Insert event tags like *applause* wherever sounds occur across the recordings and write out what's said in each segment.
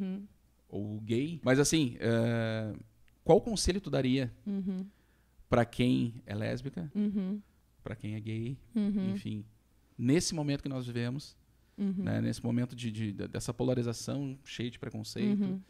uhum. ou gay. Mas assim, uh, qual conselho tu daria uhum. para quem é lésbica, uhum. para quem é gay, uhum. enfim, nesse momento que nós vivemos, uhum. né, nesse momento de, de, dessa polarização cheia de preconceito, uhum.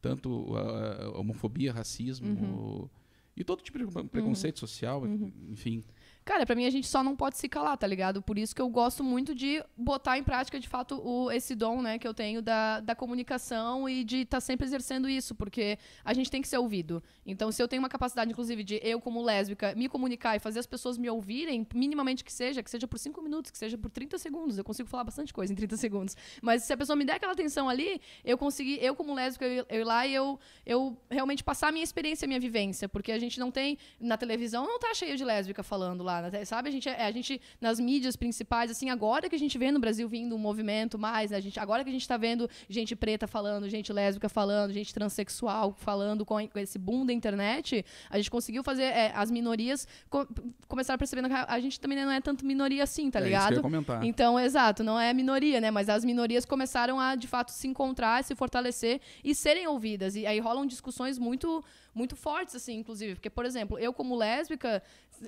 tanto a ah, homofobia, racismo o, e todo tipo de preconceito social, enfim. Cara, para mim a gente só não pode se calar, tá ligado? Por isso que eu gosto muito de botar em prática, de fato, o, esse dom, né, que eu tenho da, da comunicação e de estar tá sempre exercendo isso, porque a gente tem que ser ouvido. Então, se eu tenho uma capacidade, inclusive, de eu, como lésbica, me comunicar e fazer as pessoas me ouvirem, minimamente que seja, que seja por 5 minutos, que seja por 30 segundos, eu consigo falar bastante coisa em 30 segundos. Mas se a pessoa me der aquela atenção ali, eu consegui, eu, como lésbica, eu, eu ir lá e eu, eu realmente passar a minha experiência, a minha vivência, porque a gente não tem. Na televisão não tá cheio de lésbica falando lá lá, né? sabe? A gente, é, é, a gente, nas mídias principais, assim, agora que a gente vê no Brasil vindo um movimento mais, né? a gente, agora que a gente está vendo gente preta falando, gente lésbica falando, gente transexual falando com, esse boom da internet, a gente conseguiu fazer é, as minorias co começaram a perceber que a gente também não é tanto minoria assim, tá é ligado? Isso que eu ia comentar. Então, exato, não é minoria, né? Mas as minorias começaram a, de fato, se encontrar, se fortalecer e serem ouvidas. E aí rolam discussões muito muito fortes, assim, inclusive. Porque, por exemplo, eu, como lésbica,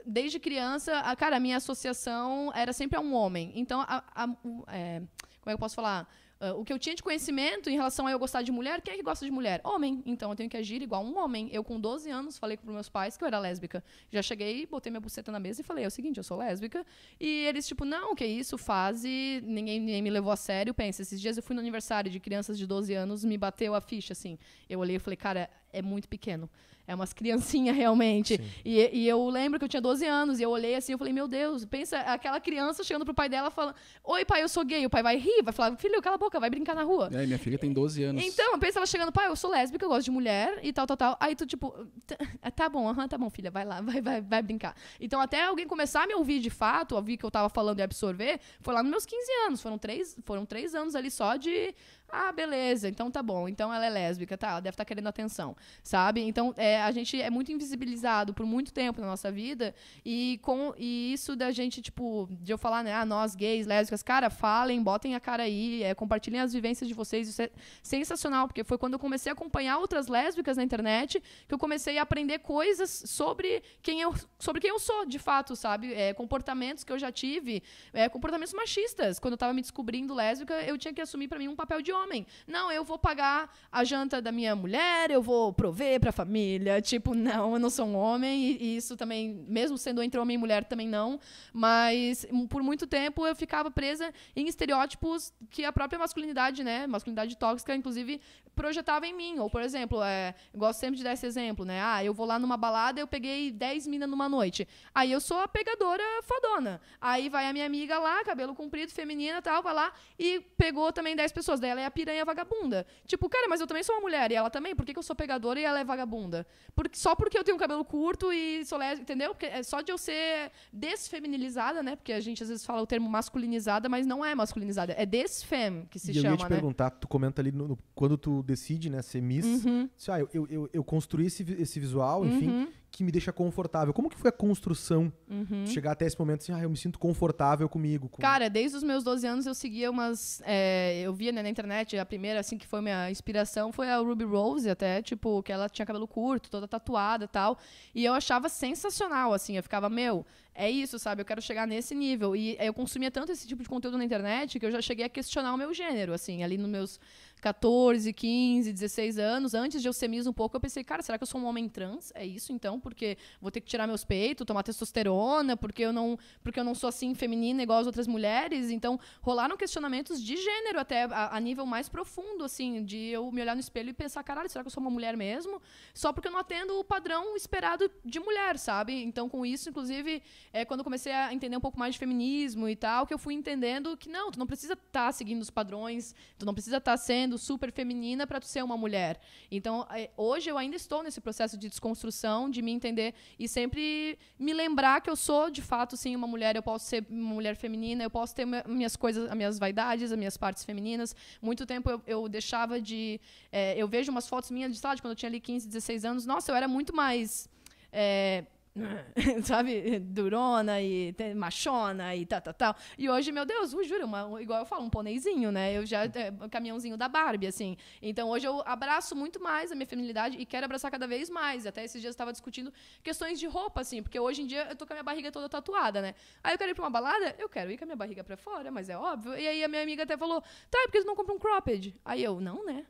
desde criança, a, cara, a minha associação era sempre a um homem. Então, a, a, é, como é que eu posso falar? Uh, o que eu tinha de conhecimento em relação a eu gostar de mulher, quem é que gosta de mulher? Homem. Então eu tenho que agir igual um homem. Eu, com 12 anos, falei para meus pais que eu era lésbica. Já cheguei, botei minha buceta na mesa e falei: é o seguinte, eu sou lésbica. E eles, tipo, não, que é isso, fase. Ninguém, ninguém me levou a sério. Pensa, esses dias eu fui no aniversário de crianças de 12 anos, me bateu a ficha, assim. Eu olhei e falei: cara, é muito pequeno. É umas criancinhas *laughs* realmente. E, e, eu lembro que eu tinha 12 anos e eu olhei assim, eu falei, meu Deus, pensa aquela criança chegando pro pai dela falando: Oi, pai, eu sou gay. O pai vai rir, vai falar, filho, cala a boca, vai brincar na rua. É, minha filha tem 12 anos. Então, pensa ela chegando, pai, eu sou lésbica, eu gosto de mulher e tal, tal, tal. Aí tu, tipo, *laughs* tá bom, aham, tá bom, filha, vai lá, vai, vai, vai brincar. Então, até alguém começar a me ouvir de fato, ouvir que eu tava falando e absorver, foi lá nos meus 15 anos. Foram três, foram três anos ali só de ah, beleza, então tá bom. Então ela é lésbica, tá? Ela deve estar tá querendo atenção, sabe? Então é, a gente é muito invisibilizado por muito tempo na nossa vida e com e isso da gente, tipo, de eu falar, né? Ah, nós gays, lésbicas, cara, falem, botem a cara aí, é, compartilhem as vivências de vocês. Isso é sensacional, porque foi quando eu comecei a acompanhar outras lésbicas na internet que eu comecei a aprender coisas sobre quem eu, sobre quem eu sou, de fato, sabe? É, comportamentos que eu já tive, é, comportamentos machistas. Quando eu tava me descobrindo lésbica, eu tinha que assumir para mim um papel de homem homem. Não, eu vou pagar a janta da minha mulher, eu vou prover para a família. Tipo, não, eu não sou um homem. E, e, isso também, mesmo sendo entre homem e mulher, também não. Mas hum, por muito tempo eu ficava presa em estereótipos que a própria masculinidade, né? Masculinidade tóxica, inclusive, projetava em mim. Ou, por exemplo, é, gosto sempre de dar esse exemplo, né? Ah, eu vou lá numa balada, eu peguei 10 minas numa noite. Aí eu sou a pegadora fodona. Aí vai a minha amiga lá, cabelo comprido, feminina tal, vai lá e pegou também 10 pessoas. Daí ela é a piranha vagabunda. Tipo, cara, mas eu também sou uma mulher e ela também. Por que, que eu sou pegadora e ela é vagabunda? Porque, só porque eu tenho cabelo curto e sou lésbica, entendeu? Porque é só de eu ser desfeminilizada, né? Porque a gente às vezes fala o termo masculinizada, mas não é masculinizada. É desfem que se e chama, Eu ia te né? perguntar, tu comenta ali no, no, quando tu decide, né, ser miss. Uhum. Se, ah, eu, eu, eu, eu construí esse, esse visual, enfim. Uhum que me deixa confortável. Como que foi a construção uhum. de chegar até esse momento assim, ah, eu me sinto confortável comigo? Com... Cara, desde os meus 12 anos eu seguia umas. É, eu via né, na internet, a primeira, assim, que foi minha inspiração foi a Ruby Rose, até, tipo, que ela tinha cabelo curto, toda tatuada tal. E eu achava sensacional, assim, eu ficava, meu, é isso, sabe? Eu quero chegar nesse nível. E eh, eu consumia tanto esse tipo de conteúdo na internet que eu já cheguei a questionar o meu gênero, assim, ali nos meus 14, 15, 16 anos, antes de eu ser mis um pouco, eu pensei, cara, será que eu sou um homem trans? É isso então? Porque vou ter que tirar meus peitos, tomar testosterona, porque eu não, porque eu não sou assim feminina igual as outras mulheres. Então, rolaram questionamentos de gênero até a, a nível mais profundo, assim, de eu me olhar no espelho e pensar, caralho, será que eu sou uma mulher mesmo? Só porque eu não atendo o padrão esperado de mulher, sabe? Então, com isso, inclusive, é, quando comecei a entender um pouco mais de feminismo e tal, que eu fui entendendo que não, tu não precisa estar tá seguindo os padrões, tu não precisa estar tá sendo super feminina para tu ser uma mulher. Então, é, hoje eu ainda estou nesse processo de desconstrução, de me entender e sempre me lembrar que eu sou de fato sim uma mulher, eu posso ser uma mulher feminina, eu posso ter minhas coisas, as minhas vaidades, as minhas partes femininas. Muito tempo eu, eu deixava de é, eu vejo umas fotos minhas de, sei de quando eu tinha ali 15, 16 anos, nossa, eu era muito mais é, *laughs* sabe, durona e machona e tal, tal, tal. E hoje, meu Deus, eu uh, juro, uma, igual eu falo, um pôneizinho, né? Eu já, hum. é, caminhãozinho da Barbie, assim. Então, hoje eu abraço muito mais a minha feminilidade e quero abraçar cada vez mais. Até esses dias eu estava discutindo questões de roupa, assim, porque hoje em dia eu tô com a minha barriga toda tatuada, né? Aí eu quero ir pra uma balada, eu quero ir com a minha barriga pra fora, mas é óbvio. E aí a minha amiga até falou, tá, é porque tu não compra um cropped? Aí eu, não, né?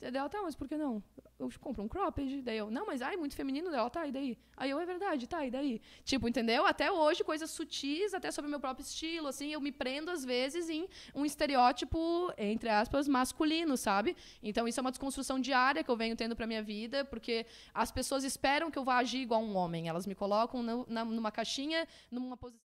É Ela tá, mas por que não? Eu compro um cropped, daí eu, não, mas ai, muito feminino dela, tá, e daí? Aí eu, é verdade, tá, e daí? Tipo, entendeu? Até hoje, coisas sutis, até sobre meu próprio estilo, assim, eu me prendo às vezes em um estereótipo, entre aspas, masculino, sabe? Então isso é uma desconstrução diária que eu venho tendo pra minha vida, porque as pessoas esperam que eu vá agir igual um homem, elas me colocam no, na, numa caixinha, numa posição.